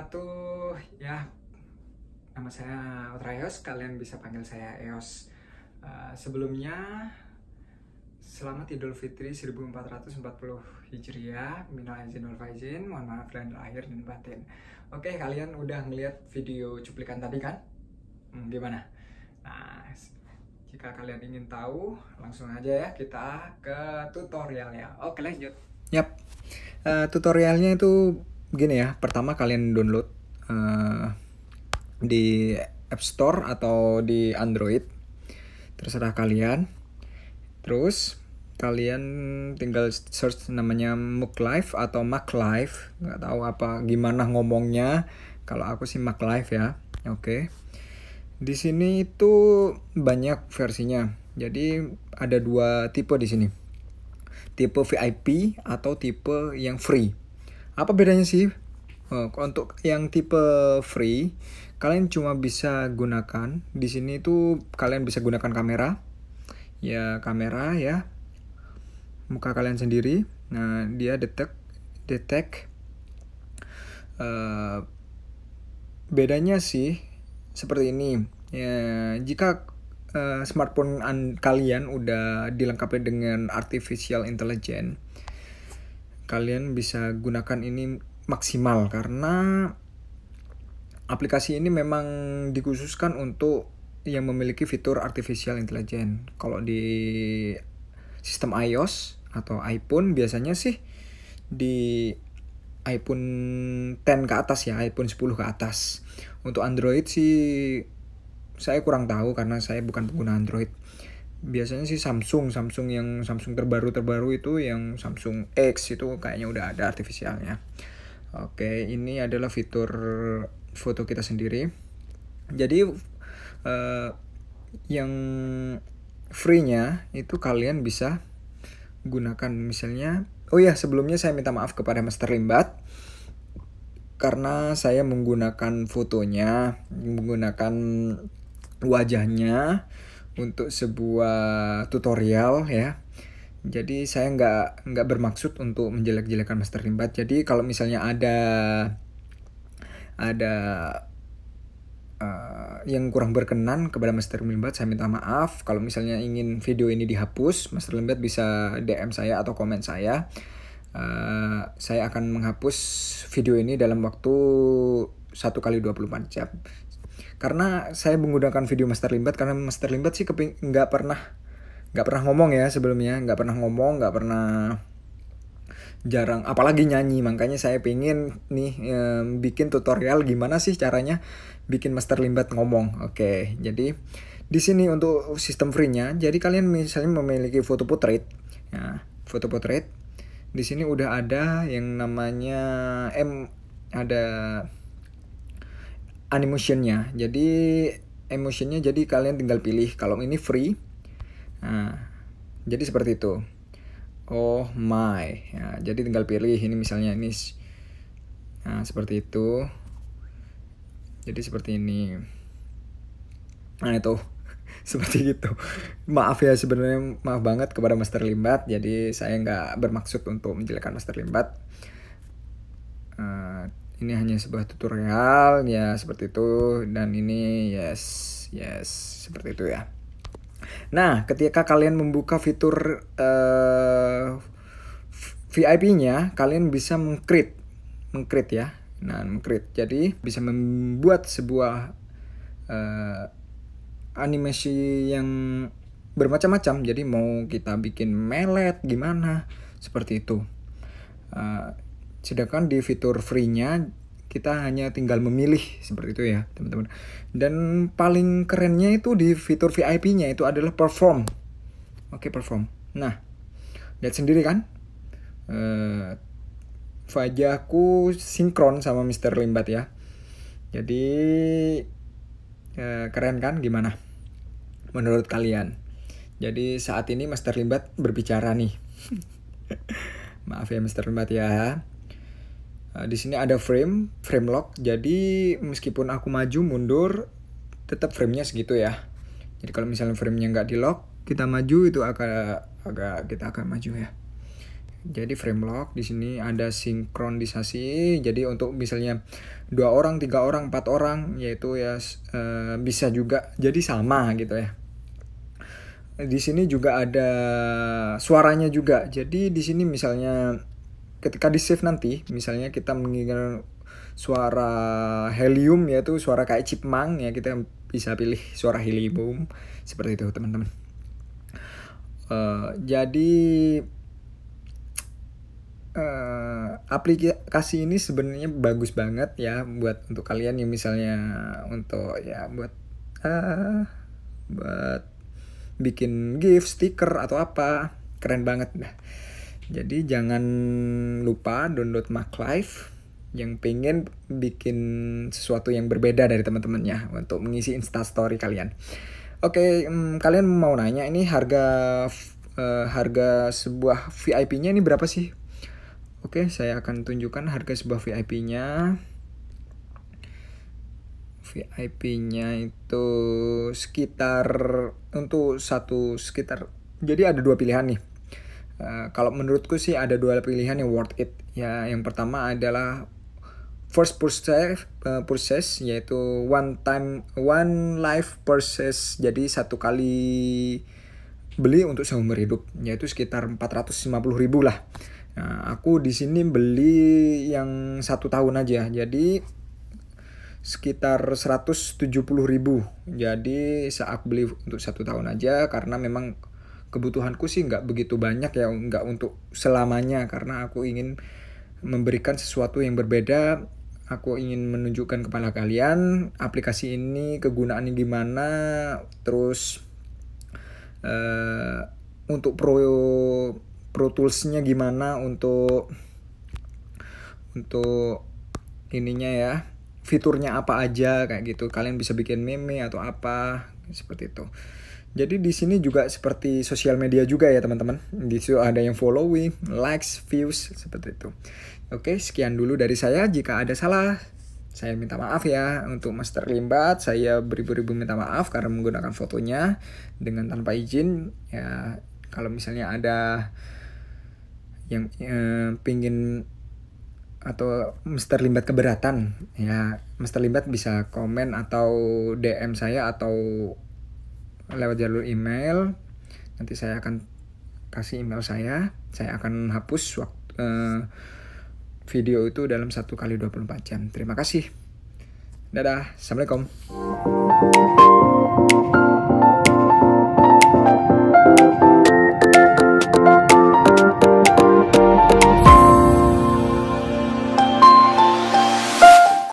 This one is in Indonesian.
wabarakatuh. Ya, nama saya Otrayos. Kalian bisa panggil saya Eos. Uh, sebelumnya, selamat Idul Fitri 1440 Hijriah. Minal izin wal faizin. Mohon maaf dan lahir dan batin. Oke, kalian udah ngeliat video cuplikan tadi kan? Hmm, gimana? Nah, jika kalian ingin tahu, langsung aja ya kita ke tutorialnya. Oke, lanjut. Yap. Uh, tutorialnya itu gini ya pertama kalian download uh, di App Store atau di Android terserah kalian terus kalian tinggal search namanya Muk Life atau Mac Life, nggak tahu apa gimana ngomongnya kalau aku sih Mac Life ya oke okay. di sini itu banyak versinya jadi ada dua tipe di sini tipe VIP atau tipe yang free apa bedanya sih? Eh, untuk yang tipe free, kalian cuma bisa gunakan di sini itu kalian bisa gunakan kamera. Ya, kamera ya. Muka kalian sendiri. Nah, dia detek detek uh, eh, bedanya sih seperti ini. Ya, jika uh, smartphone kalian udah dilengkapi dengan artificial intelligence kalian bisa gunakan ini maksimal karena aplikasi ini memang dikhususkan untuk yang memiliki fitur artificial intelligence. Kalau di sistem iOS atau iPhone biasanya sih di iPhone 10 ke atas ya, iPhone 10 ke atas. Untuk Android sih saya kurang tahu karena saya bukan pengguna Android biasanya sih Samsung Samsung yang Samsung terbaru terbaru itu yang Samsung X itu kayaknya udah ada artifisialnya oke ini adalah fitur foto kita sendiri jadi uh, yang free nya itu kalian bisa gunakan misalnya oh ya sebelumnya saya minta maaf kepada Master Limbat karena saya menggunakan fotonya menggunakan wajahnya untuk sebuah tutorial ya jadi saya nggak nggak bermaksud untuk menjelek-jelekan Master Limbat jadi kalau misalnya ada ada uh, yang kurang berkenan kepada Master Limbat saya minta maaf kalau misalnya ingin video ini dihapus Master Limbat bisa DM saya atau komen saya uh, saya akan menghapus video ini dalam waktu satu kali 24 jam karena saya menggunakan video Master Limbat karena Master Limbat sih keping nggak pernah nggak pernah ngomong ya sebelumnya nggak pernah ngomong nggak pernah jarang apalagi nyanyi makanya saya pengen nih e, bikin tutorial gimana sih caranya bikin master limbat ngomong oke okay, jadi di sini untuk sistem free-nya jadi kalian misalnya memiliki foto portrait ya foto portrait di sini udah ada yang namanya m ada animationnya jadi emotionnya jadi kalian tinggal pilih kalau ini free nah, jadi seperti itu oh my nah, jadi tinggal pilih ini misalnya ini nah, seperti itu jadi seperti ini nah itu seperti itu maaf ya sebenarnya maaf banget kepada Master Limbat jadi saya nggak bermaksud untuk menjelekan Master Limbat ini hanya sebuah tutorial ya seperti itu dan ini yes yes seperti itu ya nah ketika kalian membuka fitur uh, eh, VIP-nya kalian bisa mengcreate mengcreate ya nah mengcreate jadi bisa membuat sebuah uh, animasi yang bermacam-macam jadi mau kita bikin melet gimana seperti itu uh, Sedangkan di fitur free-nya kita hanya tinggal memilih seperti itu ya teman-teman dan paling kerennya itu di fitur VIP-nya itu adalah perform oke okay, perform nah lihat sendiri kan uh, wajahku sinkron sama Mr. Limbat ya jadi uh, keren kan gimana menurut kalian jadi saat ini Mr. Limbat berbicara nih maaf ya Mr. Limbat ya Eh, di sini ada frame, frame lock. Jadi meskipun aku maju mundur, tetap framenya segitu ya. Jadi kalau misalnya framenya nggak di lock, kita maju itu agak agak kita akan maju ya. Jadi frame lock di sini ada sinkronisasi. Jadi untuk misalnya dua orang, tiga orang, empat orang, yaitu ya eh, bisa juga. Jadi sama gitu ya di sini juga ada suaranya juga. Jadi di sini misalnya ketika di save nanti misalnya kita menginginkan suara helium yaitu suara kayak mang ya kita bisa pilih suara helium seperti itu teman-teman uh, jadi uh, aplikasi ini sebenarnya bagus banget ya buat untuk kalian yang misalnya untuk ya buat uh, buat bikin gift stiker atau apa keren banget nah jadi jangan lupa download Mac Life yang pengen bikin sesuatu yang berbeda dari teman-temannya untuk mengisi Insta Story kalian. Oke, um, kalian mau nanya ini harga uh, harga sebuah VIP-nya ini berapa sih? Oke, saya akan tunjukkan harga sebuah VIP-nya. VIP-nya itu sekitar untuk satu sekitar. Jadi ada dua pilihan nih. Eh, kalau menurutku sih ada dua pilihan yang worth it. Ya, yang pertama adalah first purchase, uh, yaitu one time one life purchase. Jadi satu kali beli untuk seumur hidup, yaitu sekitar 450 ribu lah. Nah, aku di sini beli yang satu tahun aja. Jadi sekitar 170 ribu. Jadi saat beli untuk satu tahun aja karena memang kebutuhanku sih nggak begitu banyak ya nggak untuk selamanya karena aku ingin memberikan sesuatu yang berbeda aku ingin menunjukkan kepada kalian aplikasi ini kegunaannya gimana terus uh, untuk pro pro toolsnya gimana untuk untuk ininya ya fiturnya apa aja kayak gitu kalian bisa bikin meme atau apa seperti itu jadi di sini juga seperti sosial media juga ya teman-teman. Di situ ada yang following, likes, views seperti itu. Oke, sekian dulu dari saya. Jika ada salah, saya minta maaf ya untuk master limbat, Saya beribu-ribu minta maaf karena menggunakan fotonya dengan tanpa izin. Ya, kalau misalnya ada yang eh, pingin atau master Limbat keberatan ya master Limbat bisa komen atau DM saya atau lewat jalur email. Nanti saya akan kasih email saya. Saya akan hapus waktu eh, video itu dalam satu kali 24 jam. Terima kasih. Dadah. Assalamualaikum.